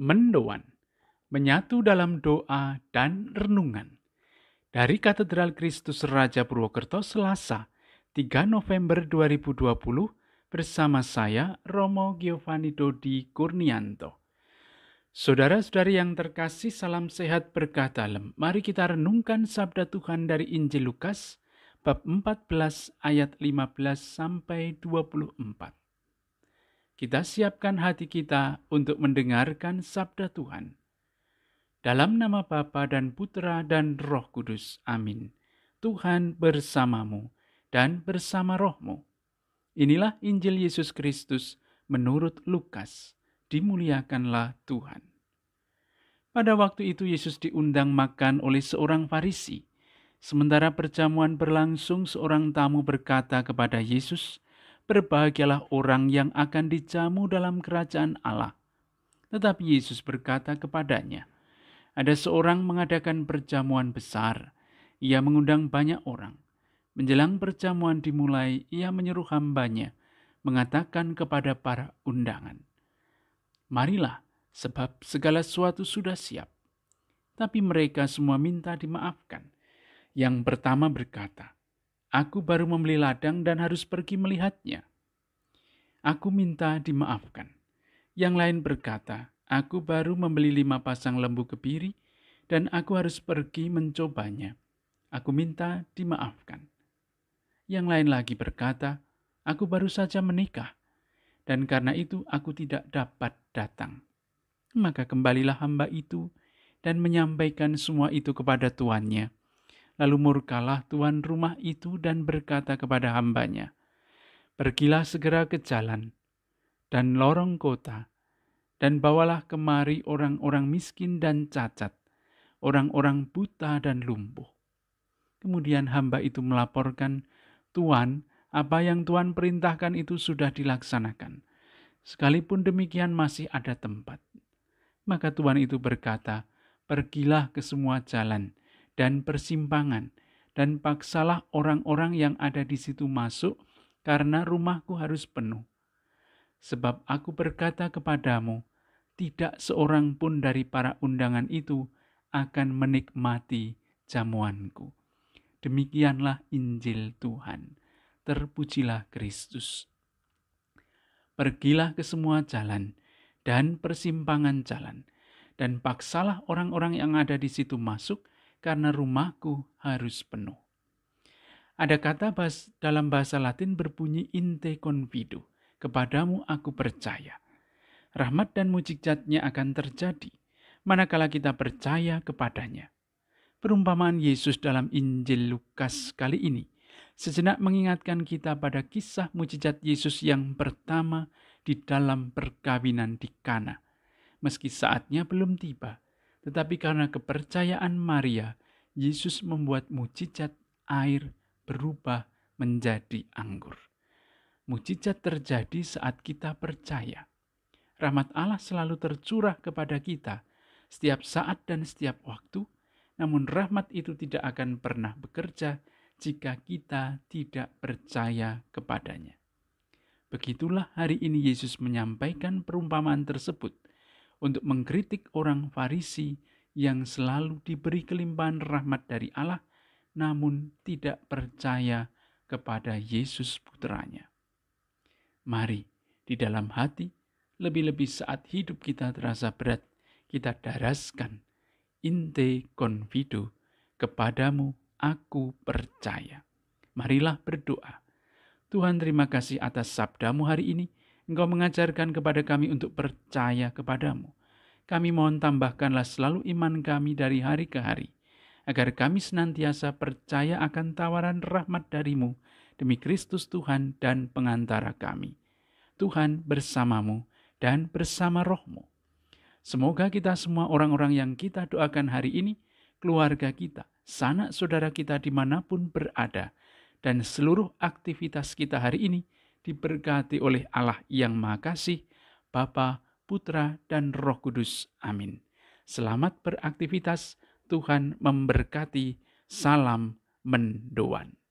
Mendoan, menyatu dalam doa dan renungan. Dari Katedral Kristus Raja Purwokerto Selasa, 3 November 2020 bersama saya Romo Giovanni Dodi Kurnianto. Saudara-saudari yang terkasih, salam sehat berkah dalam. Mari kita renungkan sabda Tuhan dari Injil Lukas bab 14 ayat 15 sampai 24. Kita siapkan hati kita untuk mendengarkan sabda Tuhan. Dalam nama Bapa dan Putra dan Roh Kudus. Amin. Tuhan bersamamu dan bersama rohmu. Inilah Injil Yesus Kristus menurut Lukas dimuliakanlah Tuhan. Pada waktu itu Yesus diundang makan oleh seorang Farisi. Sementara perjamuan berlangsung, seorang tamu berkata kepada Yesus, "Berbahagialah orang yang akan dijamu dalam kerajaan Allah." Tetapi Yesus berkata kepadanya, "Ada seorang mengadakan perjamuan besar. Ia mengundang banyak orang. Menjelang perjamuan dimulai, ia menyuruh hambanya mengatakan kepada para undangan, Marilah, sebab segala sesuatu sudah siap. Tapi mereka semua minta dimaafkan. Yang pertama berkata, Aku baru membeli ladang dan harus pergi melihatnya. Aku minta dimaafkan. Yang lain berkata, Aku baru membeli lima pasang lembu kebiri dan aku harus pergi mencobanya. Aku minta dimaafkan. Yang lain lagi berkata, Aku baru saja menikah dan karena itu aku tidak dapat datang. Maka kembalilah hamba itu dan menyampaikan semua itu kepada tuannya. Lalu murkalah tuan rumah itu dan berkata kepada hambanya, Pergilah segera ke jalan dan lorong kota, dan bawalah kemari orang-orang miskin dan cacat, orang-orang buta dan lumpuh. Kemudian hamba itu melaporkan, Tuan, apa yang Tuhan perintahkan itu sudah dilaksanakan. Sekalipun demikian masih ada tempat. Maka Tuhan itu berkata, Pergilah ke semua jalan dan persimpangan, dan paksalah orang-orang yang ada di situ masuk, karena rumahku harus penuh. Sebab aku berkata kepadamu, tidak seorang pun dari para undangan itu akan menikmati jamuanku. Demikianlah Injil Tuhan terpujilah Kristus. Pergilah ke semua jalan dan persimpangan jalan, dan paksalah orang-orang yang ada di situ masuk, karena rumahku harus penuh. Ada kata bahas, dalam bahasa Latin berbunyi inte confido, kepadamu aku percaya. Rahmat dan mujizatnya akan terjadi, manakala kita percaya kepadanya. Perumpamaan Yesus dalam Injil Lukas kali ini sejenak mengingatkan kita pada kisah mujizat Yesus yang pertama di dalam perkawinan di Kana. Meski saatnya belum tiba, tetapi karena kepercayaan Maria, Yesus membuat mujizat air berubah menjadi anggur. Mujizat terjadi saat kita percaya. Rahmat Allah selalu tercurah kepada kita setiap saat dan setiap waktu, namun rahmat itu tidak akan pernah bekerja jika kita tidak percaya kepadanya. Begitulah hari ini Yesus menyampaikan perumpamaan tersebut untuk mengkritik orang Farisi yang selalu diberi kelimpahan rahmat dari Allah namun tidak percaya kepada Yesus putranya. Mari di dalam hati lebih-lebih saat hidup kita terasa berat, kita daraskan inte confido kepadamu aku percaya. Marilah berdoa. Tuhan terima kasih atas sabdamu hari ini. Engkau mengajarkan kepada kami untuk percaya kepadamu. Kami mohon tambahkanlah selalu iman kami dari hari ke hari, agar kami senantiasa percaya akan tawaran rahmat darimu, demi Kristus Tuhan dan pengantara kami. Tuhan bersamamu dan bersama rohmu. Semoga kita semua orang-orang yang kita doakan hari ini, keluarga kita, sanak saudara kita dimanapun berada, dan seluruh aktivitas kita hari ini diberkati oleh Allah yang Maha Kasih, Bapa, Putra, dan Roh Kudus. Amin. Selamat beraktivitas, Tuhan memberkati. Salam mendoan.